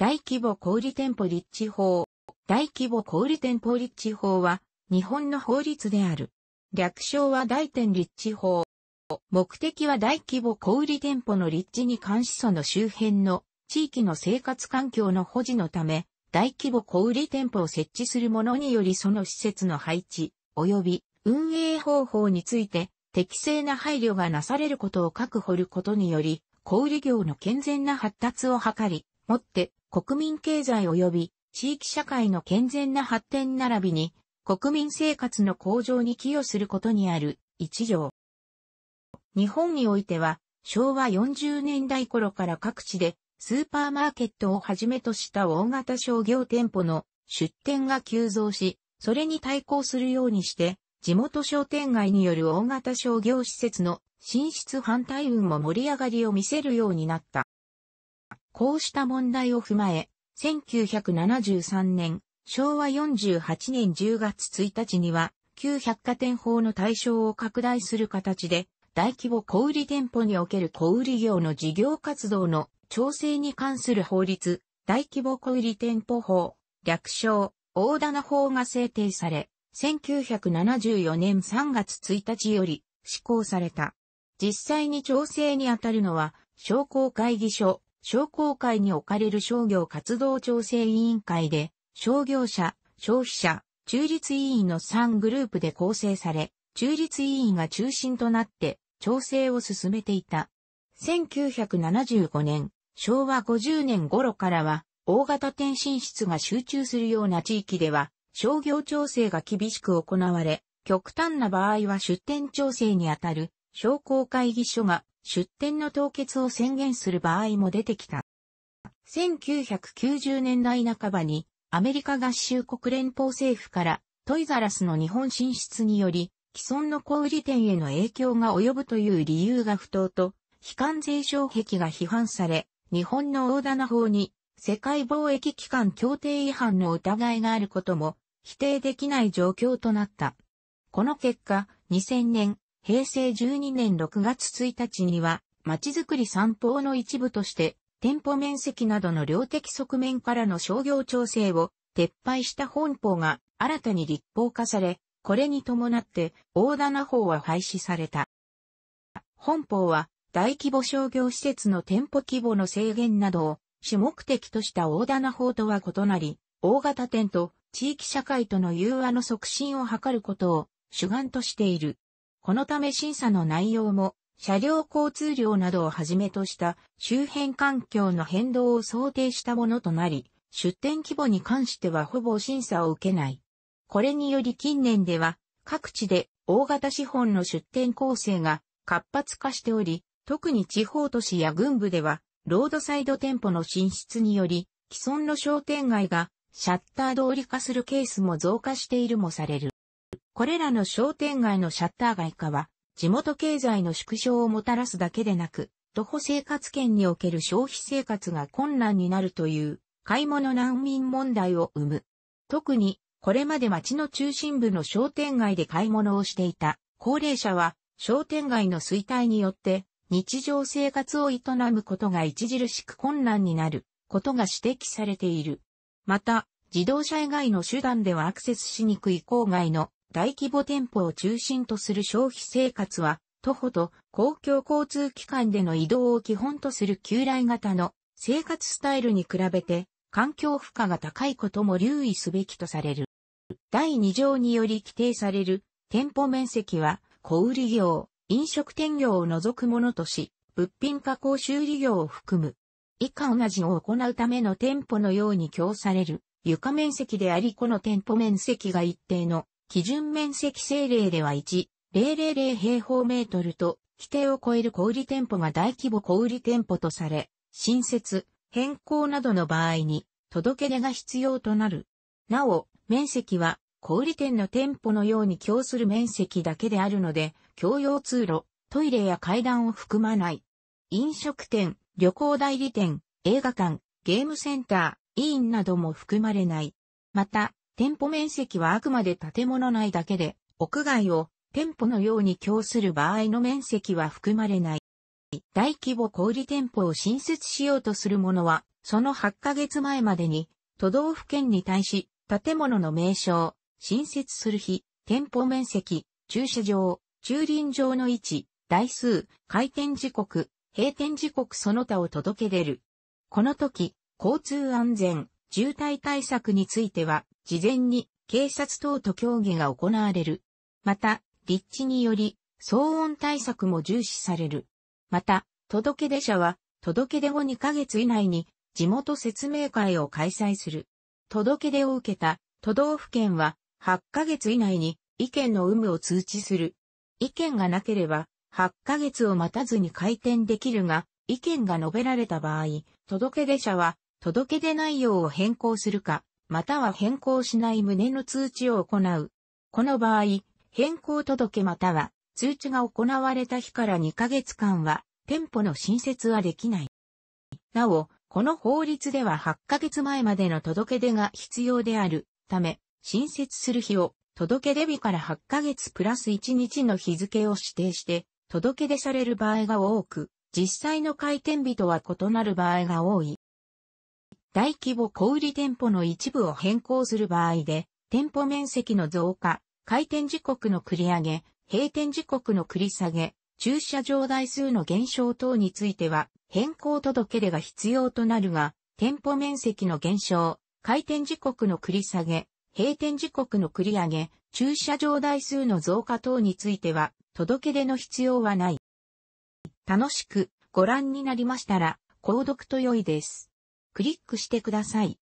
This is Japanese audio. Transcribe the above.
大規模小売店舗立地法。大規模小売店舗立地法は、日本の法律である。略称は大店立地法。目的は大規模小売店舗の立地に関しその周辺の地域の生活環境の保持のため、大規模小売店舗を設置する者によりその施設の配置、及び運営方法について適正な配慮がなされることを確保ることにより、小売業の健全な発達を図り、もって国民経済及び地域社会の健全な発展並びに国民生活の向上に寄与することにある一条。日本においては昭和40年代頃から各地でスーパーマーケットをはじめとした大型商業店舗の出店が急増し、それに対抗するようにして、地元商店街による大型商業施設の進出反対運も盛り上がりを見せるようになった。こうした問題を踏まえ、1973年、昭和48年10月1日には、旧百貨店法の対象を拡大する形で、大規模小売店舗における小売業の事業活動の調整に関する法律、大規模小売店舗法、略称、大棚法が制定され、1974年3月1日より施行された。実際に調整にあたるのは、商工会議所、商工会におかれる商業活動調整委員会で、商業者、消費者、中立委員の3グループで構成され、中立委員が中心となって調整を進めていた。1975年、昭和50年頃からは、大型転身室が集中するような地域では、商業調整が厳しく行われ、極端な場合は出店調整にあたる商工会議所が出店の凍結を宣言する場合も出てきた。1990年代半ばにアメリカ合衆国連邦政府からトイザラスの日本進出により既存の小売店への影響が及ぶという理由が不当と非関税障壁が批判され日本の大棚法に世界貿易機関協定違反の疑いがあることも否定できない状況となった。この結果、2000年、平成12年6月1日には、ちづくり散歩の一部として、店舗面積などの量的側面からの商業調整を撤廃した本法が新たに立法化され、これに伴って大棚法は廃止された。本法は大規模商業施設の店舗規模の制限などを主目的とした大棚法とは異なり、大型店と地域社会との融和の促進を図ることを主眼としている。このため審査の内容も、車両交通量などをはじめとした周辺環境の変動を想定したものとなり、出店規模に関してはほぼ審査を受けない。これにより近年では各地で大型資本の出店構成が活発化しており、特に地方都市や軍部ではロードサイド店舗の進出により既存の商店街がシャッター通り化するケースも増加しているもされる。これらの商店街のシャッター街化は、地元経済の縮小をもたらすだけでなく、徒歩生活圏における消費生活が困難になるという、買い物難民問題を生む。特に、これまで町の中心部の商店街で買い物をしていた高齢者は、商店街の衰退によって、日常生活を営むことが著しく困難になることが指摘されている。また、自動車以外の手段ではアクセスしにくい郊外の大規模店舗を中心とする消費生活は、徒歩と公共交通機関での移動を基本とする旧来型の生活スタイルに比べて環境負荷が高いことも留意すべきとされる。第2条により規定される店舗面積は小売業、飲食店業を除くものとし、物品加工修理業を含む。以下同じを行うための店舗のように供される床面積でありこの店舗面積が一定の基準面積政令では1,000平方メートルと、規定を超える小売店舗が大規模小売店舗とされ、新設、変更などの場合に、届け出が必要となる。なお、面積は、小売店の店舗のように供する面積だけであるので、共用通路、トイレや階段を含まない。飲食店、旅行代理店、映画館、ゲームセンター、委員なども含まれない。また、店舗面積はあくまで建物内だけで、屋外を店舗のように供する場合の面積は含まれない。大規模小売店舗を新設しようとする者は、その8ヶ月前までに、都道府県に対し、建物の名称、新設する日、店舗面積、駐車場、駐輪場の位置、台数、開店時刻、閉店時刻その他を届け出る。この時、交通安全、渋滞対策については、事前に警察等と協議が行われる。また、立地により、騒音対策も重視される。また、届け出者は、届け出後2ヶ月以内に、地元説明会を開催する。届け出を受けた都道府県は、8ヶ月以内に意見の有無を通知する。意見がなければ、8ヶ月を待たずに開店できるが、意見が述べられた場合、届け出者は届け出内容を変更するか、または変更しない旨の通知を行う。この場合、変更届または通知が行われた日から2ヶ月間は店舗の新設はできない。なお、この法律では8ヶ月前までの届け出が必要であるため、新設する日を届け出日から8ヶ月プラス1日の日付を指定して、届け出される場合が多く、実際の開店日とは異なる場合が多い。大規模小売店舗の一部を変更する場合で、店舗面積の増加、開店時刻の繰り上げ、閉店時刻の繰り下げ、駐車場台数の減少等については、変更届出が必要となるが、店舗面積の減少、開店時刻の繰り下げ、閉店時刻の繰り上げ、駐車場台数の増加等については、届出の必要はない。楽しくご覧になりましたら、購読と良いです。クリックしてください。